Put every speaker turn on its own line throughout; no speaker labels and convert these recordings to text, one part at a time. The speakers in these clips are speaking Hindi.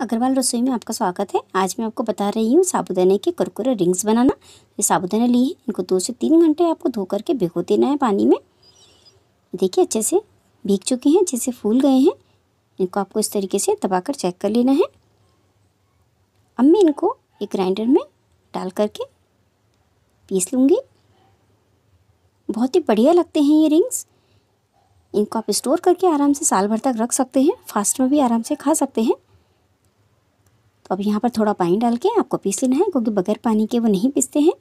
अग्रवाल रसोई में आपका स्वागत है आज मैं आपको बता रही हूँ साबुदाने के कुरकुरे रिंग्स बनाना ये साबुदाने लिए हैं इनको दो से तीन घंटे आपको धो करके भिगो देना है पानी में देखिए अच्छे से भीग चुके हैं जैसे फूल गए हैं इनको आपको इस तरीके से कर चेक कर लेना है अब मैं इनको एक ग्राइंडर में डाल करके पीस लूँगी बहुत ही बढ़िया लगते हैं ये रिंग्स इनको आप स्टोर करके आराम से साल भर तक रख सकते हैं फास्ट में भी आराम से खा सकते हैं तो अब यहाँ पर थोड़ा पानी डाल के आपको पीस लेना है क्योंकि बगैर पानी के वो नहीं पीसते हैं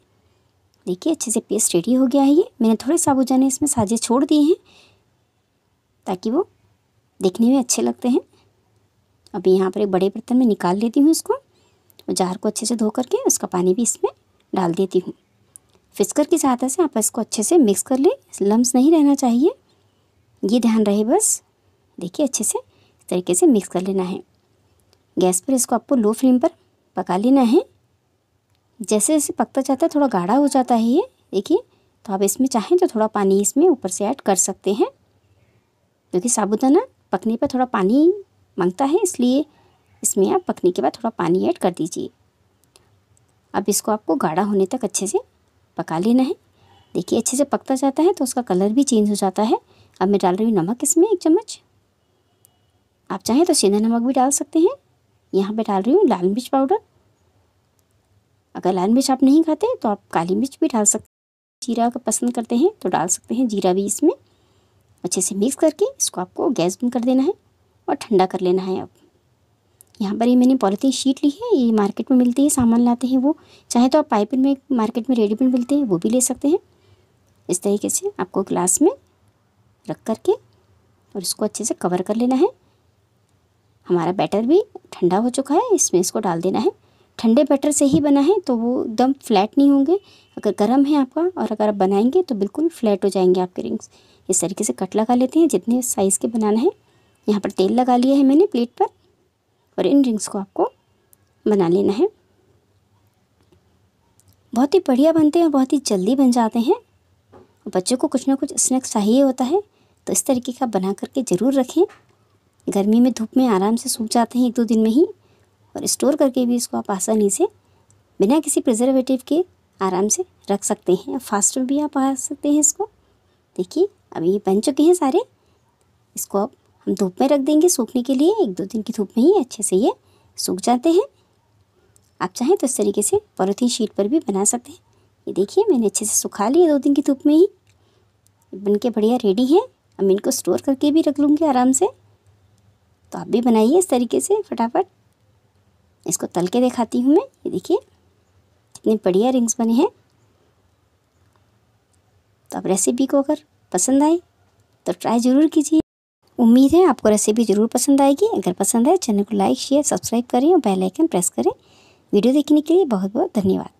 देखिए अच्छे से पेस्ट रेडी हो गया है ये मैंने थोड़े साबुजाने इसमें साझे छोड़ दिए हैं ताकि वो देखने में अच्छे लगते हैं अभी यहाँ पर एक बड़े बर्तन में निकाल लेती हूँ इसको और जार को अच्छे से धो करके उसका पानी भी इसमें डाल देती हूँ फिस्कर की सहायता से आप इसको अच्छे से मिक्स कर ले लम्स नहीं रहना चाहिए ये ध्यान रहे बस देखिए अच्छे से इस तरीके से मिक्स कर लेना है गैस पर इसको आपको लो फ्लेम पर पका लेना है जैसे जैसे पकता जाता है थोड़ा गाढ़ा हो जाता है ये देखिए तो आप इसमें चाहें तो थोड़ा पानी इसमें ऊपर से ऐड कर सकते हैं क्योंकि साबुदाना पकने पर थोड़ा पानी मांगता है इसलिए इसमें आप पकने के बाद थोड़ा पानी ऐड कर दीजिए अब इसको आपको गाढ़ा होने तक अच्छे से पका लेना है देखिए अच्छे से पकता जाता है तो उसका कलर भी चेंज हो जाता है अब मैं डाल रही हूँ नमक इसमें एक चम्मच आप चाहें तो सेंधा नमक भी डाल सकते हैं यहाँ पे डाल रही हूँ लाल मिर्च पाउडर अगर लाल मिर्च आप नहीं खाते तो आप काली मिर्च भी डाल सकते हैं जीरा अगर पसंद करते हैं तो डाल सकते हैं जीरा भी इसमें अच्छे से मिक्स करके इसको आपको गैस बंद कर देना है और ठंडा कर लेना है अब यहाँ पर ये मैंने पॉलीथीन शीट ली है ये मार्केट में मिलती है सामान लाते हैं वो चाहे तो आप पाइपिंग में मार्केट में रेडीमेड मिलते हैं वो भी ले सकते हैं इस तरीके से आपको ग्लास में रख करके और इसको अच्छे से कवर कर लेना है हमारा बैटर भी ठंडा हो चुका है इसमें इसको डाल देना है ठंडे बैटर से ही बना है तो वो एकदम फ्लैट नहीं होंगे अगर गर्म है आपका और अगर आप बनाएंगे तो बिल्कुल फ्लैट हो जाएंगे आपके रिंग्स इस तरीके से कट लगा लेते हैं जितने साइज़ के बनाना है यहाँ पर तेल लगा लिया है मैंने प्लेट पर और इन रिंग्स को आपको बना लेना है बहुत ही बढ़िया बनते हैं और बहुत ही जल्दी बन जाते हैं बच्चों को कुछ ना कुछ स्नैक्स चाहिए होता है तो इस तरीके का बना करके ज़रूर रखें गर्मी में धूप में आराम से सूख जाते हैं एक दो दिन में ही और स्टोर करके भी इसको आप आसानी से बिना किसी प्रिजर्वेटिव के आराम से रख सकते हैं फास्ट में भी आप आ सकते हैं इसको देखिए अब ये बन चुके हैं सारे इसको अब हम धूप में रख देंगे सूखने के लिए एक दो दिन की धूप में ही अच्छे से ये सूख जाते हैं आप चाहें तो इस तरीके से पॉलीथीन शीट पर भी बना सकते हैं ये देखिए मैंने अच्छे से सुखा लिए दो दिन की धूप में ही बन के बढ़िया रेडी है अब इनको स्टोर करके भी रख लूँगी आराम से तो आप भी बनाइए इस तरीके से फटाफट इसको तल के दिखाती हूँ मैं ये देखिए कितने बढ़िया रिंग्स बने हैं तो आप रेसिपी को अगर पसंद आए तो ट्राई ज़रूर कीजिए उम्मीद है आपको रेसिपी ज़रूर पसंद आएगी अगर पसंद आए चैनल को लाइक शेयर सब्सक्राइब करें और बेल आइकन प्रेस करें वीडियो देखने के लिए बहुत बहुत धन्यवाद